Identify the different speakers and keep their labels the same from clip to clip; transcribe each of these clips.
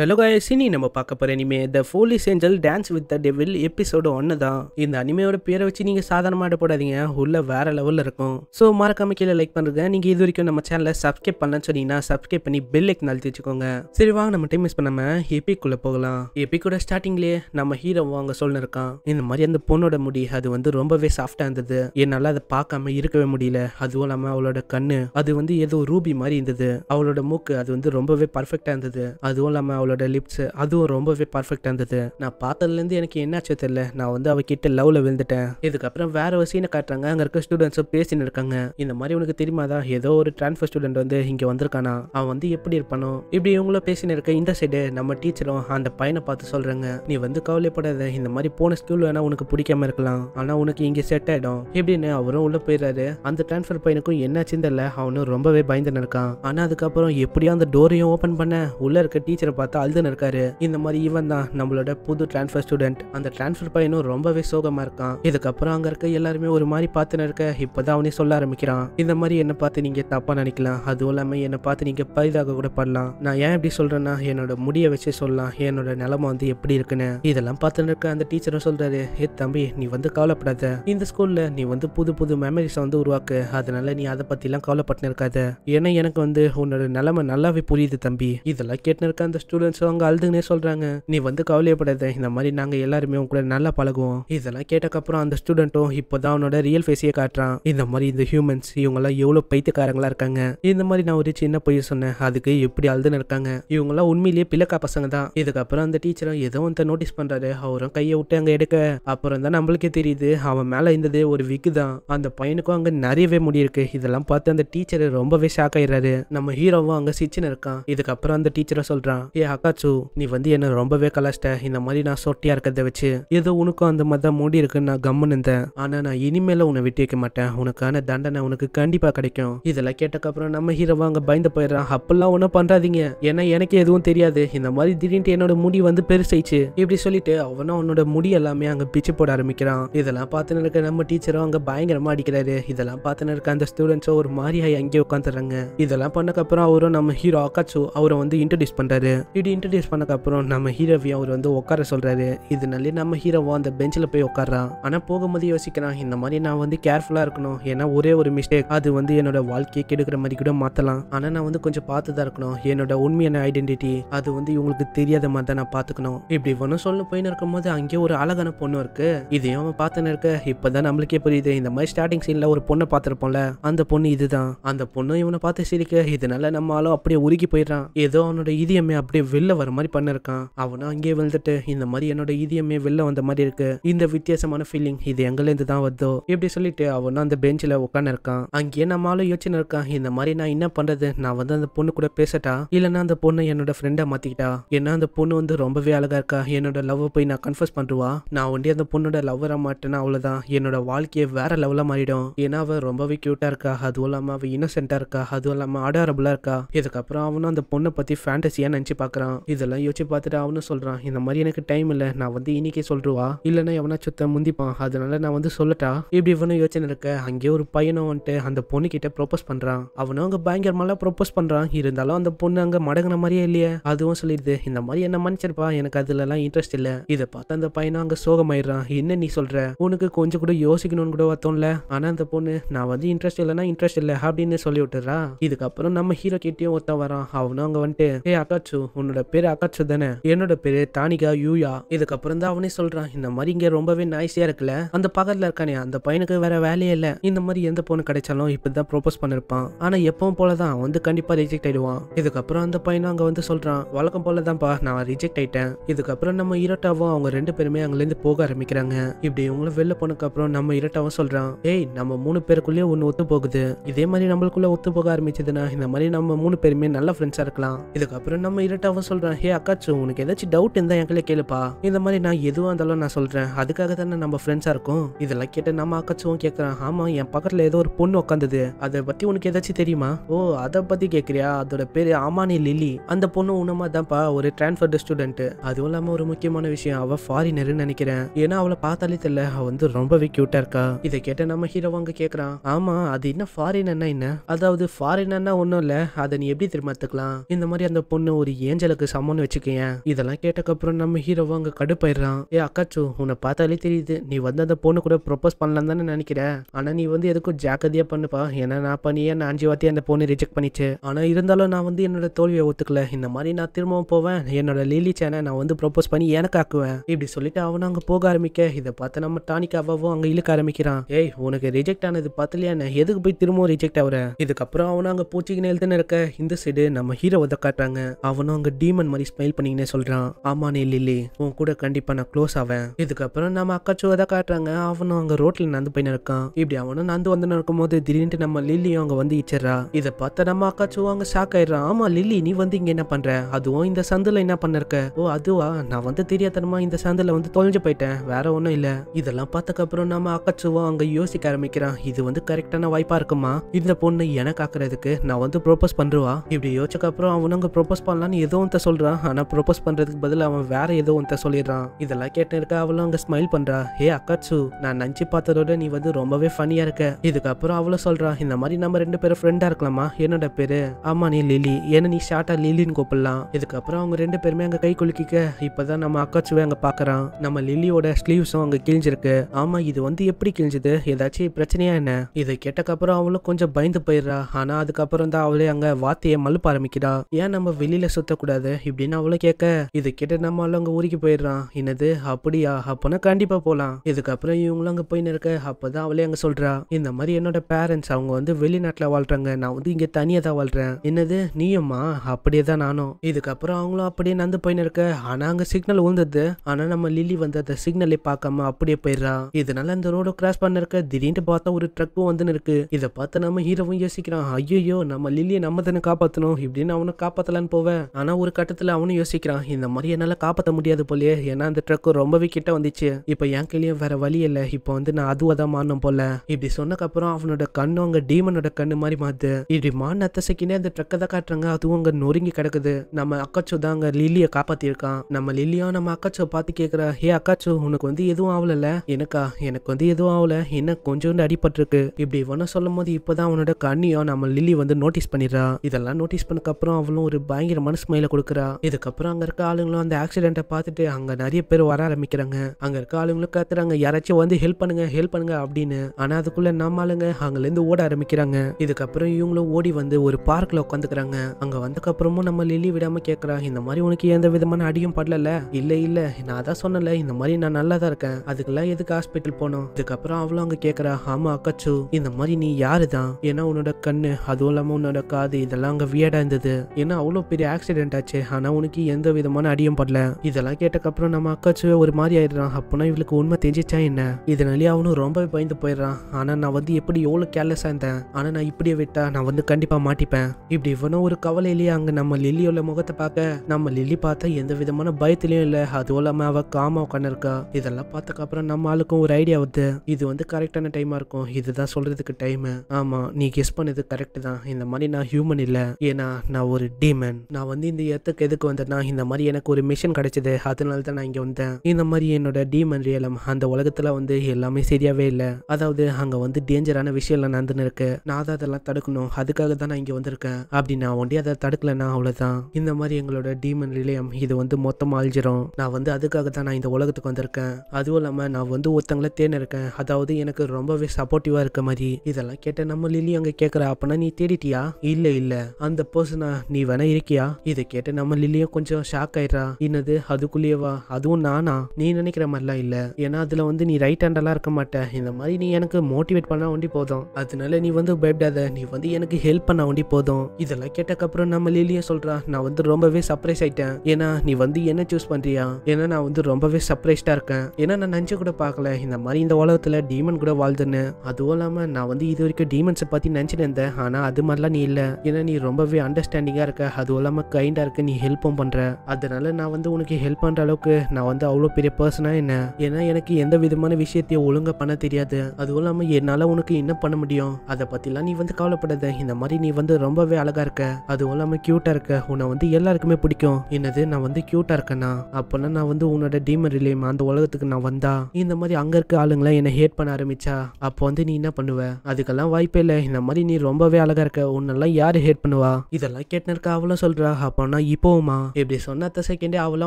Speaker 1: hello guys நம்ம பார்க்க போகிற இனிமே the follies angel dance with the devil episode ஒன்று தான் இந்த அனிமையோட பேரை வச்சு நீங்கள் சாதாரணமாக போடாதீங்க உள்ள வேற லெவலில் இருக்கும் ஸோ மறக்காம கீழே லைக் பண்ணுறங்க நீங்கள் இது வரைக்கும் நம்ம சேனலை சப்ஸ்கிரைப் பண்ணலன்னு சொன்னீங்கன்னா சப்ஸ்கிரைப் பண்ணி பெல் லைக் நழுத்தி வச்சுக்கோங்க சரி வாங்க நம்ம டைம் மிஸ் பண்ணாமல் எபிக்குள்ளே போகலாம் எபிக்கோட ஸ்டார்டிங்லேயே நம்ம ஹீரோ அவங்க அங்கே இருக்கான் இந்த மாதிரி அந்த பொண்ணோட முடி அது வந்து ரொம்பவே சாஃப்டாக இருந்தது என்னால் அதை பார்க்காம இருக்கவே முடியல அதுவும் இல்லாமல் அவளோட கண்ணு அது வந்து ஏதோ ரூபி மாதிரி இருந்தது அவளோட மூக்கு அது வந்து ரொம்பவே பர்ஃபெக்டாக இருந்தது அதுவும் இல்லாமல் அவளோட லிப்ஸ் அதுவும் ரொம்பவே பர்ஃபெக்டா இருந்தது நான் பார்த்ததுலேருந்து எனக்கு என்னாச்சு தெரியல நான் வந்து அவகிட்ட லவ்ல விழுந்துட்டேன் இதுக்கப்புறம் வேற ஒரு சீனை காட்டுறாங்க அங்கே இருக்க ஸ்டூடெண்ட்ஸும் பேசின்னு இருக்காங்க இந்த மாதிரி உனக்கு தெரியுமாதா ஏதோ ஒரு டிரான்ஸ்பர் ஸ்டூடெண்ட் வந்து இங்கே வந்திருக்கானா அவன் வந்து எப்படி இருப்பானோ இப்படி இவங்கள பேசினு இருக்க இந்த சைடு நம்ம டீச்சரும் அந்த பையனை பார்த்து சொல்றாங்க நீ வந்து கவலைப்படாத இந்த மாதிரி போன ஸ்கூல் வேணா உனக்கு பிடிக்காம இருக்கலாம் ஆனா உனக்கு இங்கே செட் ஆயிடும் எப்படின்னு அவரும் உள்ள போயிடுறாரு அந்த டிரான்ஸ்பர் பையனுக்கும் என்னாச்சுன்னு தெரியல அவனும் ரொம்பவே பயந்து நடக்கான் ஆனா அதுக்கப்புறம் எப்படியா அந்த டோரையும் ஓபன் பண்ண உள்ள இருக்க டீச்சரை பார்த்தா பார்த்து அழுதுன்னு இருக்காரு இந்த மாதிரி இவன் தான் நம்மளோட புது டிரான்ஸ்பர் ஸ்டூடெண்ட் அந்த டிரான்ஸ்பர் பையனும் ரொம்பவே சோகமா இருக்கான் இதுக்கப்புறம் அங்க இருக்க எல்லாருமே ஒரு மாதிரி பார்த்துன்னு இருக்க இப்பதான் அவனே சொல்ல ஆரம்பிக்கிறான் இந்த மாதிரி என்ன பார்த்து நீங்க தப்பா நினைக்கலாம் அதுவும் இல்லாம என்ன பார்த்து நீங்க பரிதாக கூட பண்ணலாம் நான் ஏன் இப்படி சொல்றேன்னா என்னோட முடிய வச்சு சொல்லலாம் என்னோட நிலைமை வந்து எப்படி இருக்குன்னு இதெல்லாம் பார்த்துன்னு இருக்க அந்த டீச்சரும் சொல்றாரு ஏ தம்பி நீ வந்து கவலைப்படாத இந்த ஸ்கூல்ல நீ வந்து புது புது மெமரிஸ் வந்து உருவாக்கு அதனால நீ அதை எல்லாம் கவலைப்பட்டு இருக்காத ஏன்னா எனக்கு வந்து உன்னோட நிலைமை நல்லாவே புரியுது தம்பி இதெல்லாம் கேட்டு இருக்க அந்த ஸ்டூடெண்ட் ஸ்டூடெண்ட்ஸும் அவங்க அழுதுன்னே சொல்கிறாங்க நீ வந்து கவலையப்படாத இந்த மாதிரி நாங்கள் எல்லாருமே உங்க கூட நல்லா பழகுவோம் இதெல்லாம் கேட்டக்கப்புறம் அந்த ஸ்டூடெண்ட்டும் இப்போ தான் அவனோட ரியல் ஃபேஸையே காட்டுறான் இந்த மாதிரி இந்த ஹியூமன்ஸ் இவங்கெல்லாம் எவ்வளோ பைத்தியக்காரங்களாக இருக்காங்க இந்த மாதிரி நான் ஒரு சின்ன பொய் சொன்னேன் அதுக்கு எப்படி அழுதுன்னு இருக்காங்க இவங்கெல்லாம் உண்மையிலேயே பிளக்கா பசங்க தான் இதுக்கப்புறம் அந்த டீச்சரும் ஏதோ வந்து நோட்டீஸ் பண்ணுறாரு அவரும் கையை விட்டு அங்கே எடுக்க அப்புறம் தான் நம்மளுக்கே தெரியுது அவன் மேலே இருந்தது ஒரு விக்கு தான் அந்த பையனுக்கும் அங்கே நிறையவே முடியிருக்கு இதெல்லாம் பார்த்து அந்த டீச்சர் ரொம்பவே ஷாக் ஆயிடுறாரு நம்ம ஹீரோவும் அங்கே சிச்சின்னு இருக்கான் இதுக்கப்புறம் அந்த டீச்சரை சொல்கிறான் ஏ அக்காச்சு நீ வந்து என்ன ரொம்பவே கலாச்சிட்ட இந்த மாதிரி நான் சொட்டியா இருக்கிறத வச்சு ஏதோ உனக்கும் அந்த மாதிரி தான் மூடி இருக்குன்னு நான் கம்முன்னு இருந்தேன் ஆனா நான் இனிமேல உன்னை விட்டு வைக்க மாட்டேன் உனக்கான தண்டனை உனக்கு கண்டிப்பா கிடைக்கும் இதெல்லாம் கேட்டக்கப்புறம் நம்ம ஹீரோவா அங்க பயந்து போயிடறான் அப்பெல்லாம் ஒன்றும் பண்றாதீங்க ஏன்னா எனக்கு எதுவும் தெரியாது இந்த மாதிரி திடீர்னு என்னோட முடி வந்து பெருசாயிச்சு இப்படி சொல்லிட்டு அவனும் அவனோட முடி எல்லாமே அங்க பிச்சு போட ஆரம்பிக்கிறான் இதெல்லாம் பார்த்துன்னு நம்ம டீச்சரும் அங்க பயங்கரமா அடிக்கிறாரு இதெல்லாம் பார்த்துன்னு அந்த ஸ்டூடெண்ட்ஸும் ஒரு மாதிரியாய் அங்கேயே உட்காந்துறாங்க இதெல்லாம் பண்ணக்கப்புறம் அவரும் நம்ம ஹீரோ அக்காச்சு அவரை வந்து இன்ட்ரடியூஸ் பண்றாரு இப்படி இன்ட்ரடியூஸ் பண்ணக்கப்புறம் நம்ம ஹீரோவி அவர் வந்து உட்கார சொல்கிறாரு இதனாலே நம்ம ஹீரோவோ அந்த பெஞ்சில் போய் உட்காரான் ஆனால் போகும்போது யோசிக்கிறான் இந்த மாதிரி நான் வந்து கேர்ஃபுல்லாக இருக்கணும் ஏன்னா ஒரே ஒரு மிஸ்டேக் அது வந்து என்னோட வாழ்க்கையை கெடுக்கிற மாதிரி கூட மாற்றலாம் ஆனால் நான் வந்து கொஞ்சம் பார்த்து தான் இருக்கணும் என்னோட உண்மையான ஐடென்டிட்டி அது வந்து இவங்களுக்கு தெரியாத மாதிரி தான் நான் பார்த்துக்கணும் இப்படி ஒன்றும் சொல்ல போயின்னு இருக்கும்போது அங்கே ஒரு அழகான பொண்ணு இருக்கு இதையும் அவன் பார்த்துன்னு இருக்க இப்போ தான் நம்மளுக்கே புரியுது இந்த மாதிரி ஸ்டார்டிங் சீனில் ஒரு பொண்ணை பார்த்துருப்போம்ல அந்த பொண்ணு இதுதான் அந்த பொண்ணு இவனை பார்த்து சிரிக்க இதனால நம்ம ஆளும் அப்படியே உருகி போயிடுறான் ஏதோ அவனோட இதயமே அப்படியே வெளில வர மாதிரி பண்ணிருக்கான் அவனும் அங்கேயே விழுந்துட்டு இந்த மாதிரி என்னோட இதியமே வெளில வந்த மாதிரி இருக்கு இந்த வித்தியாசமான ஃபீலிங் இது எங்கலேருந்து தான் வருதோ இப்படி சொல்லிட்டு அவனும் அந்த பெஞ்சில் உட்காந்து இருக்கான் அங்கேயே நம்மளும் யோசனை இருக்கான் இந்த மாதிரி நான் என்ன பண்றது நான் வந்து அந்த பொண்ணு கூட பேசட்டா இல்லைன்னா அந்த பொண்ணு என்னோட ஃப்ரெண்டை மாத்திக்கிட்டா ஏன்னா அந்த பொண்ணு வந்து ரொம்பவே அழகா இருக்கா என்னோட லவ் போய் நான் கன்ஃபர்ஸ் பண்ணுவா நான் ஒண்டி அந்த பொண்ணோட லவ்வராக மாட்டேன்னா அவ்வளோதான் என்னோட வாழ்க்கையை வேற லெவலாக மாறிடும் ஏன்னா அவள் ரொம்பவே க்யூட்டாக இருக்கா அதுவும் இல்லாமல் அவள் இன்னசென்ட்டாக இருக்கா அதுவும் இல்லாமல் அடாரபுளாக இருக்கா இதுக்கப்புறம் அவனும் அந்த பொண்ணை பற்றி ஃபேண்டசியாக நினச்சி பார்க்க பார்க்குறான் இதெல்லாம் யோசிச்சு பார்த்துட்டு அவனும் சொல்கிறான் இந்த மாதிரி எனக்கு டைம் இல்லை நான் வந்து இன்னைக்கே சொல்லிடுவா இல்லைன்னா எவனா சுத்த முந்திப்பான் அதனால நான் வந்து சொல்லட்டா இப்படி இவனும் யோசனை இருக்க அங்கே ஒரு பையனும் வந்துட்டு அந்த பொண்ணு கிட்ட ப்ரொபோஸ் பண்ணுறான் அவனும் அங்கே பயங்கரமாலாம் ப்ரொபோஸ் பண்ணுறான் இருந்தாலும் அந்த பொண்ணு அங்கே மடங்குன மாதிரியே இல்லையே அதுவும் சொல்லிடுது இந்த மாதிரி என்ன மன்னிச்சிருப்பா எனக்கு அதுலலாம் இன்ட்ரெஸ்ட் இல்லை இதை பார்த்து அந்த பையனும் அங்கே சோகமாயிடுறான் என்ன நீ சொல்கிற உனக்கு கொஞ்சம் கூட யோசிக்கணும்னு கூட வத்தோம்ல ஆனால் அந்த பொண்ணு நான் வந்து இன்ட்ரெஸ்ட் இல்லைனா இன்ட்ரெஸ்ட் இல்லை அப்படின்னு சொல்லி விட்டுறா இதுக்கப்புறம் நம்ம ஹீரோ கிட்டேயும் ஒருத்தன் வரான் அவனும் அங்கே வந்துட்டு ஏ அக்காச்சு உன்னோட பேர் அக்காட்சு தானே என்னோட பேரு தானிகா யூயா இதுக்கப்புறம் தான் அவனே சொல்றான் இந்த மாதிரி இங்க ரொம்பவே நாய்ஸியா இருக்குல்ல அந்த பக்கத்துல இருக்கானே அந்த பையனுக்கு வேற வேலையே இல்ல இந்த மாதிரி எந்த பொண்ணு கிடைச்சாலும் இப்படிதான் ப்ரொபோஸ் பண்ணிருப்பான் ஆனா எப்பவும் போலதான் வந்து கண்டிப்பா ரிஜெக்ட் ஆயிடுவான் இதுக்கப்புறம் அந்த பையனும் அங்க வந்து சொல்றான் வழக்கம் போலதான்ப்பா நான் ரிஜெக்ட் ஆயிட்டேன் இதுக்கப்புறம் நம்ம இரட்டாவும் அவங்க ரெண்டு பேருமே இருந்து போக ஆரம்பிக்கிறாங்க இப்படி இவங்களும் வெளில போனதுக்கு அப்புறம் நம்ம இரட்டாவும் சொல்றான் ஏய் நம்ம மூணு பேருக்குள்ளேயே ஒண்ணு ஒத்து போகுது இதே மாதிரி நம்மளுக்குள்ள ஒத்து போக ஆரம்பிச்சதுன்னா இந்த மாதிரி நம்ம மூணு பேருமே நல்ல ஃப்ரெண்ட்ஸா இருக்கலாம் இதுக்கப்புறம் நம்ம இரட்டாவும் அவன் சொல்றான் ஹே அக்காச்சு உனக்கு ஏதாச்சும் டவுட் இருந்தால் எங்களை கேளுப்பா இந்த மாதிரி நான் எதுவாக இருந்தாலும் நான் சொல்றேன் அதுக்காக தானே நம்ம ஃப்ரெண்ட்ஸாக இருக்கும் இதெல்லாம் கேட்டு நம்ம அக்காச்சும் கேக்குறான் ஆமா என் பக்கத்துல ஏதோ ஒரு பொண்ணு உட்காந்துது அதை பத்தி உனக்கு ஏதாச்சும் தெரியுமா ஓ அதை பத்தி கேட்குறியா அதோட பேரு ஆமானி லில்லி அந்த பொண்ணு உணமா தான்ப்பா ஒரு டிரான்ஸ்பர்டு ஸ்டூடெண்ட் அதுவும் இல்லாம ஒரு முக்கியமான விஷயம் அவள் ஃபாரினர்னு நினைக்கிறேன் ஏன்னா அவளை பார்த்தாலே தெரியல அவள் வந்து ரொம்பவே கியூட்டா இருக்கா இதை கேட்ட நம்ம ஹீரோ வாங்க கேட்குறான் ஆமா அது என்ன ஃபாரினர்னா என்ன அதாவது ஃபாரினர்னா ஒண்ணும் இல்லை அதை நீ எப்படி திரும்ப இந்த மாதிரி அந்த பொண்ணு ஒரு ஏஞ்ச ஏஞ்சலுக்கு சம்மன் வச்சுக்கேன் இதெல்லாம் கேட்டக்கப்புறம் நம்ம ஹீரோவும் அங்கே கடுப்பாயிடுறான் ஏ அக்காச்சு உன்னை பார்த்தாலே தெரியுது நீ வந்து அந்த பொண்ணு கூட ப்ரொப்போஸ் பண்ணலாம் தானே நினைக்கிறேன் ஆனால் நீ வந்து எதுக்கும் ஜாக்கிரதையாக பண்ணுப்பா ஏன்னா நான் பண்ணியே நான் அஞ்சு வார்த்தையை அந்த பொண்ணு ரிஜெக்ட் பண்ணிச்சு ஆனால் இருந்தாலும் நான் வந்து என்னோட தோல்வியை ஒத்துக்கல இந்த மாதிரி நான் திரும்பவும் போவேன் என்னோட லீலி சேனை நான் வந்து ப்ரொப்போஸ் பண்ணி எனக்கு ஆக்குவேன் இப்படி சொல்லிட்டு அவனை அங்கே போக ஆரம்பிக்க இதை பார்த்து நம்ம டானிக்காவும் அங்கே இழுக்க ஆரம்பிக்கிறான் ஏய் உனக்கு ரிஜெக்ட் ஆனது பார்த்தலையா எதுக்கு போய் திரும்பவும் ரிஜெக்ட் ஆகுறேன் இதுக்கப்புறம் அவனை அங்கே பூச்சிக்கு நேரத்தில் இருக்க இந்த சைடு நம்ம ஹீரோவை காட்டுறாங்க அவனும் அங்கே டீமன் மாதிரி ஸ்மைல் சொல்றான் சொல்கிறான் நீ லில்லி உன் கூட கண்டிப்பாக நான் க்ளோஸ் ஆவேன் இதுக்கப்புறம் நம்ம அக்காச்சுவை தான் காட்டுறாங்க அவனும் அங்கே ரோட்டில் நடந்து போய் இருக்கான் இப்படி அவனும் நடந்து வந்து போது திடீர்னு நம்ம லில்லியும் அங்கே வந்து இச்சிடறா இதை பார்த்தா நம்ம அக்காச்சுவும் அங்கே ஷாக் ஆயிடுறான் ஆமா லில்லி நீ வந்து இங்கே என்ன பண்ணுற அதுவும் இந்த சந்தில் என்ன பண்ணிருக்க ஓ அதுவா நான் வந்து தெரியாதனமா இந்த சந்தில் வந்து தொலைஞ்சு போயிட்டேன் வேற ஒன்றும் இல்லை இதெல்லாம் பார்த்தக்கப்புறம் நம்ம அக்கச்சுவோம் அங்கே யோசிக்க ஆரம்பிக்கிறான் இது வந்து கரெக்டான வாய்ப்பாக இருக்குமா இந்த பொண்ணு எனக்கு ஆக்குறதுக்கு நான் வந்து ப்ரோபோஸ் பண்ணுவா இப்படி யோசிச்சக்கப்புறம் அவனுங்க ப்ரோபோஸ் பண்ணலான்னு ஏதோ ஒன்றை சொல்றான் ஆனால் ப்ரொபோஸ் பண்றதுக்கு பதில் அவன் வேற ஏதோ ஒன்றை சொல்லிடுறான் இதெல்லாம் கேட்டு இருக்க அவளும் அங்க ஸ்மைல் பண்றா ஹே அக்காச்சு நான் நஞ்சு பார்த்ததோட நீ வந்து ரொம்பவே ஃபனியா இருக்க இதுக்கப்புறம் அவளும் சொல்றான் இந்த மாதிரி நம்ம ரெண்டு பேரும் ஃப்ரெண்டாக இருக்கலாமா என்னோட பேர் ஆமா நீ லிலி ஏன்னா நீ ஷார்ட்டா லிலின்னு கூப்பிடலாம் இதுக்கப்புறம் அவங்க ரெண்டு பேருமே அங்க கை குலுக்கிக்க இப்பதான் நம்ம அக்காச்சுவே அங்க பாக்குறான் நம்ம லில்லியோட ஸ்லீவ்ஸும் அங்க கிழிஞ்சிருக்கு ஆமா இது வந்து எப்படி கிழிஞ்சது ஏதாச்சும் பிரச்சனையா என்ன இதை கேட்டக்கப்புறம் அவளும் கொஞ்சம் பயந்து போயிடுறா ஆனா அதுக்கப்புறம் தான் அவளே அங்க வார்த்தையை மலுப்ப ஆரம்பிக்கிறா ஏன் நம்ம வெளியில சுத்த கூடாது இப்படின்னு அவளை கேட்க இது கிட்ட நம்ம ஆள் அங்க ஊருக்கு போயிடுறான் என்னது அப்படியா அப்பனா கண்டிப்பா போலாம் இதுக்கப்புறம் இவங்களும் அங்க போய் நிற்க அப்பதான் அவளே அங்க சொல்றா இந்த மாதிரி என்னோட பேரண்ட்ஸ் அவங்க வந்து வெளிநாட்டுல வாழ்றாங்க நான் வந்து இங்க தனியா தான் வாழ்றேன் என்னது நீயம்மா அப்படியே தான் நானும் இதுக்கப்புறம் அவங்களும் அப்படியே நந்து போய் நிற்க ஆனா அங்க சிக்னல் உழுந்தது ஆனா நம்ம லில்லி வந்து அந்த சிக்னலை பார்க்காம அப்படியே போயிடுறா இதனால அந்த ரோட கிராஸ் பண்ண இருக்க திடீர்னு பார்த்தா ஒரு ட்ரக்கும் வந்து இருக்கு இதை பார்த்து நம்ம ஹீரோவும் யோசிக்கிறான் ஐயோ நம்ம லில்லியை நம்ம தானே காப்பாற்றணும் இப்படின்னு அவனை காப்பாத்தலான்னு போவேன் ஆனா ஆனால் ஒரு கட்டத்தில் அவனும் யோசிக்கிறான் இந்த மாதிரி என்னால் காப்பாற்ற முடியாது போலயே ஏன்னா அந்த ட்ரக்கு ரொம்பவே கிட்ட வந்துச்சு இப்போ என் கையிலையும் வேற வழி இல்லை இப்போ வந்து நான் அதுவாக தான் மாறணும் போல இப்படி சொன்னக்கப்புறம் அவனோட கண்ணு அவங்க டீமனோட கண்ணு மாதிரி மாத்து இப்படி மான் அத்த அந்த ட்ரக்கை தான் காட்டுறாங்க அதுவும் அங்கே நொறுங்கி கிடக்குது நம்ம அக்காச்சோ தான் அங்கே லில்லியை காப்பாற்றிருக்கான் நம்ம லில்லியும் நம்ம அக்காச்சோ பார்த்து கேட்குறா ஹே அக்காச்சோ உனக்கு வந்து எதுவும் ஆகலல்ல எனக்கா எனக்கு வந்து எதுவும் ஆகல என்ன கொஞ்சோண்டு அடிபட்டிருக்கு இப்படி இவனை சொல்லும் போது இப்போதான் அவனோட கண்ணியும் நம்ம லில்லி வந்து நோட்டீஸ் பண்ணிடுறா இதெல்லாம் நோட்டீஸ் பண்ணக்கப்புறம் அவளும் ஒரு மனசு ஸ்மைல கையில கொடுக்குறா இதுக்கப்புறம் அங்கே இருக்க ஆளுங்களும் அந்த ஆக்சிடென்ட்டை பார்த்துட்டு அங்கே நிறைய பேர் வர ஆரம்பிக்கிறாங்க அங்கே இருக்க ஆளுங்களும் கத்துறாங்க யாராச்சும் வந்து ஹெல்ப் பண்ணுங்க ஹெல்ப் பண்ணுங்க அப்படின்னு ஆனால் அதுக்குள்ள நம்ம ஆளுங்க அங்கேருந்து ஓட ஆரம்பிக்கிறாங்க இதுக்கப்புறம் இவங்களும் ஓடி வந்து ஒரு பார்க்கில் உட்காந்துக்கிறாங்க அங்கே அப்புறமும் நம்ம லில்லி விடாம கேக்குறா இந்த மாதிரி உனக்கு எந்த விதமான அடியும் படல இல்லை இல்லை நான் அதான் சொன்னல இந்த மாதிரி நான் நல்லா தான் இருக்கேன் அதுக்கெல்லாம் எதுக்கு ஹாஸ்பிட்டல் போனோம் இதுக்கப்புறம் அவளும் அங்கே கேட்குறா ஆமா அக்காச்சு இந்த மாதிரி நீ யாரு தான் ஏன்னா உன்னோட கண்ணு அதுவும் இல்லாமல் உன்னோட காது இதெல்லாம் அங்கே வியடா இருந்தது ஏன்னா அவ்வளோ பெரிய ஆக்சிடென்ட் ஆயிட்டாச்சு ஆனா உனக்கு எந்த விதமான அடியும் படல இதெல்லாம் கேட்டக்கப்புறம் நம்ம அக்காச்சுவே ஒரு மாதிரி ஆயிடுறான் அப்பனா இவளுக்கு உண்மை தெரிஞ்சிச்சா என்ன இதனாலேயே அவனும் ரொம்பவே பயந்து போயிடுறான் ஆனா நான் வந்து எப்படி எவ்வளவு கேர்லெஸ்ஸா இருந்தேன் ஆனா நான் இப்படியே விட்டா நான் வந்து கண்டிப்பா மாட்டிப்பேன் இப்படி இவனும் ஒரு கவலையிலேயே அங்க நம்ம லில்லியோட முகத்தை பார்க்க நம்ம லில்லி பார்த்தா எந்த விதமான பயத்திலையும் இல்ல அதுவும் இல்லாம அவ காமா உட்காந்துருக்கா இதெல்லாம் பார்த்தக்கப்புறம் நம்ம ஆளுக்கும் ஒரு ஐடியா வருது இது வந்து கரெக்டான டைமா இருக்கும் இதுதான் சொல்றதுக்கு டைம் ஆமா நீ கெஸ் பண்ணது கரெக்ட் தான் இந்த மாதிரி நான் ஹியூமன் இல்ல ஏன்னா நான் ஒரு டீமன் நான் வந்து இந்த இடத்துக்கு எதுக்கு வந்தேன்னா இந்த மாதிரி எனக்கு ஒரு மிஷன் கிடைச்சது அதனால தான் நான் இங்கே வந்தேன் இந்த மாதிரி என்னோட டீமன் ரியலம் அந்த உலகத்தில் வந்து எல்லாமே சரியாகவே இல்லை அதாவது அங்கே வந்து டேஞ்சரான விஷயம்லாம் நடந்துன்னு இருக்கு நான் அதெல்லாம் தடுக்கணும் அதுக்காக தான் நான் இங்கே வந்திருக்கேன் அப்படி நான் ஒன்றே அதை தடுக்கலைன்னா அவ்வளோதான் இந்த மாதிரி எங்களோட டீமன் ரிலேயம் இது வந்து மொத்தமாக அழிஞ்சிரும் நான் வந்து அதுக்காக தான் நான் இந்த உலகத்துக்கு வந்திருக்கேன் அதுவும் இல்லாமல் நான் வந்து ஒருத்தங்களை தேன் இருக்கேன் அதாவது எனக்கு ரொம்பவே சப்போர்ட்டிவாக இருக்க மாதிரி இதெல்லாம் கேட்ட நம்ம லில்லி அங்கே கேட்குற அப்போனா நீ தேடிட்டியா இல்லை இல்லை அந்த பர்சனா நீ வேணா இருக்கியா இதை கேட்டு நம்ம லில்லியும் கொஞ்சம் ஷாக் ஆயிடுறா என்னது அதுக்குள்ளேயேவா அதுவும் நானா நீ நினைக்கிற மாதிரிலாம் இல்லை ஏன்னா அதில் வந்து நீ ரைட் ஹேண்டெல்லாம் இருக்க மாட்டேன் இந்த மாதிரி நீ எனக்கு மோட்டிவேட் பண்ண வண்டி போதும் அதனால நீ வந்து பயப்படாத நீ வந்து எனக்கு ஹெல்ப் பண்ண வண்டி போதும் இதெல்லாம் கேட்டக்கப்புறம் நம்ம லில்லியும் சொல்கிறா நான் வந்து ரொம்பவே சர்ப்ரைஸ் ஆயிட்டேன் ஏன்னா நீ வந்து என்ன சூஸ் பண்ணுறியா ஏன்னா நான் வந்து ரொம்பவே சர்ப்ரைஸ்டாக இருக்கேன் ஏன்னா நான் நஞ்சு கூட பார்க்கல இந்த மாதிரி இந்த உலகத்துல டீமன் கூட வாழ்ந்தேன்னு அதுவும் இல்லாமல் நான் வந்து இது வரைக்கும் டீமன்ஸை பற்றி நினைச்சிருந்தேன் இருந்தேன் ஆனால் அது மாதிரிலாம் நீ இல்லை ஏன்னா நீ ரொம்பவே அண்டர்ஸ்டாண்டிங்காக இருக்க அதுவும் இல்லாமல் கைண்டாக இருக்க நீ ஹெல்ப்பும் பண்ணுற அதனால நான் வந்து உனக்கு ஹெல்ப் பண்ணுற அளவுக்கு நான் வந்து அவ்வளோ பெரிய பர்சனாக என்ன ஏன்னா எனக்கு எந்த விதமான விஷயத்தையும் ஒழுங்கா பண்ண தெரியாது அதுவும் இல்லாமல் என்னால் உனக்கு என்ன பண்ண முடியும் அதை பற்றிலாம் நீ வந்து கவலைப்படாத இந்த மாதிரி நீ வந்து ரொம்பவே அழகாக இருக்க அதுவும் இல்லாமல் க்யூட்டாக இருக்க உன்னை வந்து எல்லாருக்குமே பிடிக்கும் என்னது நான் வந்து க்யூட்டாக இருக்கேண்ணா அப்போல்லாம் நான் வந்து உன்னோட டீமர் ரிலேம் அந்த உலகத்துக்கு நான் வந்தா இந்த மாதிரி அங்கே இருக்க ஆளுங்களாம் என்னை ஹேட் பண்ண ஆரம்பிச்சா அப்போ வந்து நீ என்ன பண்ணுவ அதுக்கெல்லாம் வாய்ப்பே இல்லை இந்த மாதிரி நீ ரொம்பவே அழகாக இருக்க உன்னெல்லாம் யார் ஹேட் பண்ணுவா இதெல்லாம் கேட்டனருக்கு இருக்க அவளும் சொல்கிறா அப்போனா ஆனால் இப்போவுமா இப்படி சொன்ன அத்த செகண்டே அவளும்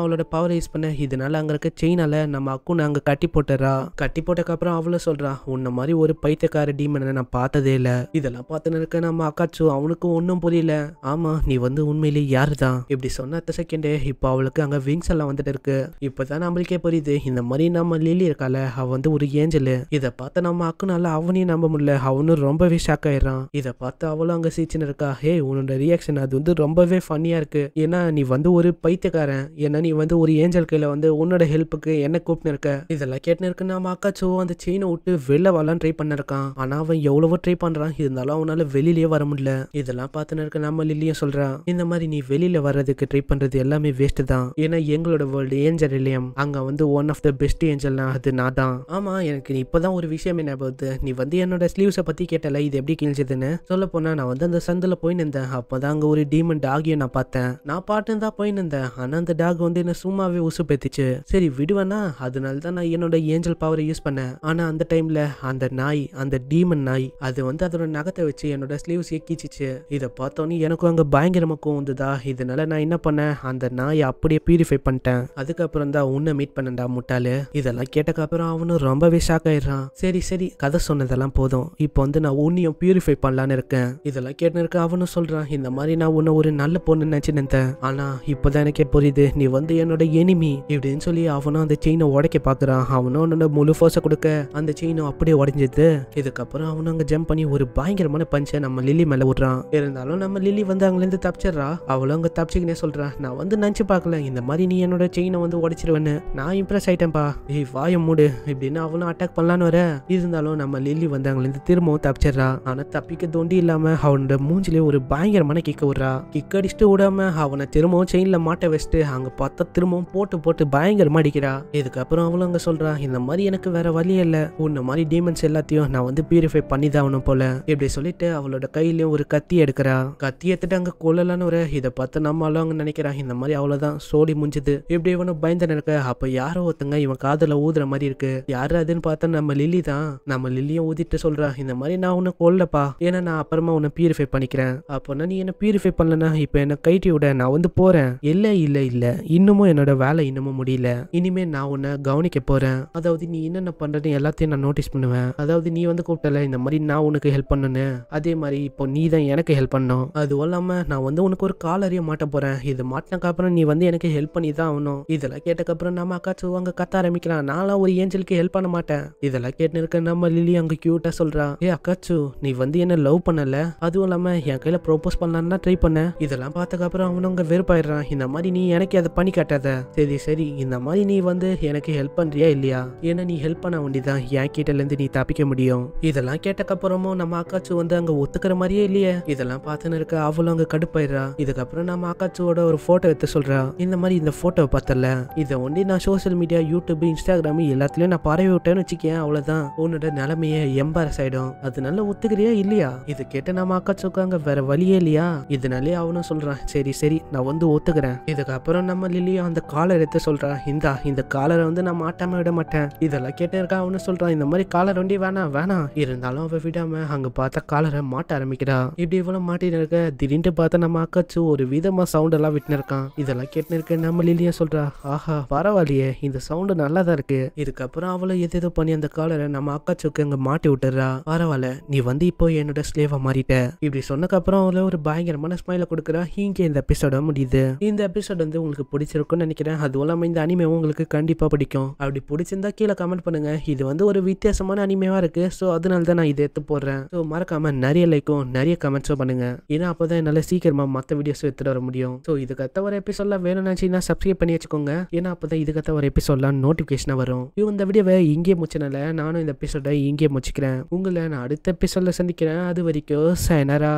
Speaker 1: அவளோட பவர் யூஸ் பண்ண இதனால அங்கே இருக்க செயினால நம்ம அக்குன்னு அங்கே கட்டி போட்டுறா கட்டி அப்புறம் அவளும் சொல்கிறா உன்ன மாதிரி ஒரு பைத்தியக்கார டீமனை நான் பார்த்ததே இல்லை இதெல்லாம் பார்த்துன்னு இருக்க நம்ம அக்காச்சு அவனுக்கும் ஒன்றும் புரியல ஆமாம் நீ வந்து உண்மையிலேயே யார் தான் இப்படி சொன்ன அத்த செகண்டே இப்போ அவளுக்கு அங்கே விங்ஸ் எல்லாம் வந்துட்டு இருக்கு இப்போ தான் நம்மளுக்கே புரியுது இந்த மாதிரி நம்ம லீலி இருக்கால அவள் வந்து ஒரு ஏஞ்சல் இதை பார்த்து நம்ம அக்குனால அவனையும் நம்ப முடியல அவனும் ரொம்பவே ஷாக் ஆயிடுறான் இதை பார்த்து அவளும் அங்கே சிரிச்சுன்னு இருக்கா ஹே உன்னோட ரியாக்ஷன் அது வந்து ரொம்பவே ஃபன்னியாக இருக்குது ஏன்னா நீ வந்து ஒரு பைத்தியக்காரன் ஏன்னா நீ வந்து ஒரு ஏஞ்சல் கையில் வந்து உன்னோட ஹெல்ப்புக்கு என்ன கூப்பிட்டு இருக்க இதெல்லாம் கேட்டுன்னு இருக்குன்னு நம்ம அக்காச்சோ அந்த செயினை விட்டு வெளில வரலாம் ட்ரை பண்ணிருக்கான் ஆனால் அவன் எவ்வளவோ ட்ரை பண்ணுறான் இருந்தாலும் அவனால் வெளியிலேயே வர முடியல இதெல்லாம் பார்த்துன்னு இருக்க நம்ம லில்லியும் சொல்கிறான் இந்த மாதிரி நீ வெளியில் வர்றதுக்கு ட்ரை பண்ணுறது எல்லாமே வேஸ்ட் தான் ஏன்னா எங்களோட வேர்ல்டு ஏஞ்சல் இல்லையம் அங்கே வந்து ஒன் ஆஃப் த பெஸ்ட் ஏஞ்சல்னா அது நான் தான் ஆமாம் எனக்கு இப்போ தான் ஒரு விஷயம் என்ன போகுது நீ வந்து என்னோட ஸ்லீவ்ஸை பற்றி கேட்டல இது எப்படி கிழிஞ்சதுன்னு சொல்ல போனா நான் வந்து அந்த சந்தில் போய் நின்றேன் அப்போ தான் அங்கே ஒரு டீமன் டாகியை நான் பார்த்தேன் நான் பாட்டுன்னு தான் போயின்னு இருந்தேன் ஆனால் அந்த டாக் வந்து என்ன சும்மாவே உசு பேத்திச்சு சரி விடுவேனா அதனால தான் நான் என்னோட ஏஞ்சல் பவரை யூஸ் பண்ணேன் ஆனால் அந்த டைம்ல அந்த நாய் அந்த டீமன் நாய் அது வந்து அதோட நகத்தை வச்சு என்னோட ஸ்லீவ்ஸ் எக்கிச்சிச்சு இதை பார்த்தோன்னே எனக்கும் அங்கே பயங்கரமாக வந்துதா இதனால நான் என்ன பண்ணேன் அந்த நாயை அப்படியே பியூரிஃபை பண்ணிட்டேன் அதுக்கப்புறம் தான் உன்னை மீட் பண்ணண்டா முட்டாளு இதெல்லாம் கேட்டக்கப்புறம் அவனும் ரொம்பவே ஷாக் ஆயிடுறான் சரி சரி கதை சொன்னதெல்லாம் போதும் இப்போ வந்து நான் உன்னையும் பியூரிஃபை பண்ணலான்னு இருக்கேன் இதெல்லாம் கேட்டுன்னு இருக்க அவனும் சொல்றான் இந்த மாதிரி நான் உன்னை ஒரு நல்ல பொண்ணு நினைச்சு பார்த்தேன் ஆனா இப்போதான் எனக்கே புரியுது நீ வந்து என்னோட எனிமி இப்படின்னு சொல்லி அவனும் அந்த செயினை உடைக்க பார்க்குறான் அவனும் அவனோட முழு ஃபோர்ஸை கொடுக்க அந்த செயினும் அப்படியே உடஞ்சிது இதுக்கப்புறம் அவனும் அங்கே ஜம்ப் பண்ணி ஒரு பயங்கரமான பஞ்ச நம்ம லில்லி மேலே விடுறான் இருந்தாலும் நம்ம லில்லி வந்து அங்கேருந்து தப்பிச்சிடுறா அவளும் அங்கே தப்பிச்சுக்கினே சொல்கிறான் நான் வந்து நினச்சி பார்க்கல இந்த மாதிரி நீ என்னோட செயினை வந்து உடச்சிருவேன்னு நான் இம்ப்ரெஸ் ஆயிட்டேன்ப்பா நீ வாய மூடு இப்படின்னு அவளும் அட்டாக் பண்ணலான்னு வர இருந்தாலும் நம்ம லில்லி வந்து அங்கேருந்து திரும்பவும் தப்பிச்சிடுறா ஆனால் தப்பிக்க தோண்டி இல்லாமல் அவனோட மூஞ்சிலே ஒரு பயங்கரமான கிக்க விட்றா கிக் அடிச்சுட்டு விடாம அவனை திரும்பவும் செயினில் மாட்ட வச்சுட்டு அங்கே பார்த்தா திரும்பவும் போட்டு போட்டு பயங்கரமா அடிக்கிறா இதுக்கப்புறம் அவளும் அங்கே சொல்றா இந்த மாதிரி எனக்கு வேற வழி இல்லை உன்ன மாதிரி டீமன்ஸ் எல்லாத்தையும் நான் வந்து பியூரிஃபை பண்ணி தான் போல இப்படி சொல்லிட்டு அவளோட கையிலயும் ஒரு கத்தி எடுக்கிறா கத்தி எடுத்துட்டு அங்கே கொள்ளலான்னு ஒரு இதை பார்த்து நம்ம அங்க நினைக்கிறா இந்த மாதிரி அவ்வளவுதான் சோடி முடிஞ்சது இப்படி இவனும் பயந்து நினைக்க அப்போ யாரோ ஒருத்தங்க இவன் காதில் ஊதுற மாதிரி இருக்கு யார் அதுன்னு பார்த்தா நம்ம லில்லி தான் நம்ம லில்லியும் ஊதிட்டு சொல்றா இந்த மாதிரி நான் உன்னை கொல்லப்பா ஏன்னா நான் அப்புறமா உன்னை பியூரிஃபை பண்ணிக்கிறேன் அப்போனா நீ என்ன பியூரிஃபை பண்ணலன்னா இப்போ என்ன கைட்டி விட நான் வந்து போறேன் இல்லை இல்லை இல்லை இன்னமும் என்னோட வேலை இன்னமும் முடியல இனிமே நான் உன்னை கவனிக்க போறேன் அதாவது நீ என்னென்ன பண்றேன்னு எல்லாத்தையும் நான் நோட்டீஸ் பண்ணுவேன் அதாவது நீ வந்து கூப்பிட்டல இந்த மாதிரி நான் உனக்கு ஹெல்ப் பண்ணணும் அதே மாதிரி இப்போ நீ தான் எனக்கு ஹெல்ப் பண்ணும் அதுவும் இல்லாம நான் வந்து உனக்கு ஒரு கால் அறிய மாட்ட போறேன் இது மாட்டினக்கு அப்புறம் நீ வந்து எனக்கு ஹெல்ப் பண்ணி தான் ஆகணும் இதெல்லாம் கேட்டக்கப்புறம் நம்ம அக்கா சொல்லுவாங்க கத்த ஆரம்பிக்கலாம் நான்லாம் ஒரு ஏஞ்சலுக்கு ஹெல்ப் பண்ண மாட்டேன் இதெல்லாம் கேட்டு இருக்க நம்ம லிலி அங்க கியூட்டா சொல்றா ஏ அக்காச்சு நீ வந்து என்ன லவ் பண்ணல அதுவும் இல்லாம என் கையில ப்ரோபோஸ் பண்ணலான்னு ட்ரை பண்ண இதெல்லாம் பார்த்தக்கப்புறம் பண்ணுங்க வெறுப்பாயிடுறான் இந்த மாதிரி நீ எனக்கு அதை பண்ணி காட்டாத சரி சரி இந்த மாதிரி நீ வந்து எனக்கு ஹெல்ப் பண்றியா இல்லையா ஏன்னா நீ ஹெல்ப் பண்ண வேண்டிதான் என் இருந்து நீ தப்பிக்க முடியும் இதெல்லாம் கேட்டக்கப்புறமும் நம்ம அக்காச்சு வந்து அங்கே ஒத்துக்கிற மாதிரியே இல்லையே இதெல்லாம் பார்த்துன்னு இருக்க அவளும் அங்கே கடுப்பாயிடுறா இதுக்கப்புறம் நம்ம அக்காச்சுவோட ஒரு ஃபோட்டோ எடுத்து சொல்கிறா இந்த மாதிரி இந்த ஃபோட்டோவை பார்த்தல இதை ஒண்டி நான் சோசியல் மீடியா யூடியூப் இன்ஸ்டாகிராம் எல்லாத்துலேயும் நான் பரவி விட்டேன்னு வச்சுக்கேன் அவ்வளோதான் உன்னோட நிலமையே எம்பாரஸ் ஆகிடும் அதனால ஒத்துக்கிறியா இல்லையா இது கேட்ட நம்ம அக்காச்சுக்கு அங்கே வேற வழியே இல்லையா இதனாலே அவனும் சொல்கிறான் சரி சரி சரி நான் வந்து ஒத்துக்கிறேன் இதுக்கப்புறம் நம்ம லில்லியும் அந்த காலர் எடுத்து சொல்றா இந்தா இந்த காலரை வந்து நான் மாட்டாம விட மாட்டேன் இதெல்லாம் கேட்டு இருக்கா அவனு சொல்றான் இந்த மாதிரி காலர் வண்டி வேணாம் வேணாம் இருந்தாலும் அவ விடாம அங்க பார்த்தா காலரை மாட்ட ஆரம்பிக்கிறா இப்படி இவ்வளவு மாட்டின் இருக்க திடீர்னு பார்த்தா நம்ம அக்காச்சு ஒரு விதமா சவுண்ட் எல்லாம் விட்டுன்னு இருக்கான் இதெல்லாம் கேட்டுன்னு நம்ம லில்லியா சொல்றா ஆஹா பரவாயில்லையே இந்த சவுண்டு நல்லா தான் இருக்கு இதுக்கப்புறம் அவளும் எது எதோ பண்ணி அந்த காலரை நம்ம அக்காச்சுக்கு அங்க மாட்டி விட்டுறா பரவாயில்ல நீ வந்து இப்போ என்னோட ஸ்லேவா மாறிட்ட இப்படி அப்புறம் அவளை ஒரு பயங்கரமான ஸ்மைல கொடுக்குறா இங்கே இந்த எபிசோட முடியுது இந்த எபிசோட் வந்து உங்களுக்கு பிடிச்சிருக்கும் நினைக்கிறேன் அதுவும் இல்லாமல் இந்த அனிமேவும் உங்களுக்கு கண்டிப்பாக பிடிக்கும் அப்படி பிடிச்சிருந்தா கீழே கமெண்ட் பண்ணுங்க இது வந்து ஒரு வித்தியாசமான அனிமேவாக இருக்கு ஸோ அதனால தான் நான் இதை எடுத்து போடுறேன் ஸோ மறக்காம நிறைய லைக்கும் நிறைய கமெண்ட்ஸும் பண்ணுங்க ஏன்னா அப்பதான் என்னால் சீக்கிரமா மற்ற வீடியோஸ் எடுத்துட்டு வர முடியும் ஸோ இதுக்கத்த ஒரு எபிசோட்ல வேணும்னு நினைச்சு சப்ஸ்கிரைப் பண்ணி வச்சுக்கோங்க ஏன்னா அப்போதான் இதுக்கத்த ஒரு எபிசோட்ல நோட்டிஃபிகேஷனாக வரும் இவங்க இந்த வீடியோ இங்கே முடிச்சனால நானும் இந்த எபிசோட இங்கே முடிச்சுக்கிறேன் உங்களை நான் அடுத்த எபிசோட்ல சந்திக்கிறேன் அது வரைக்கும் சைனரா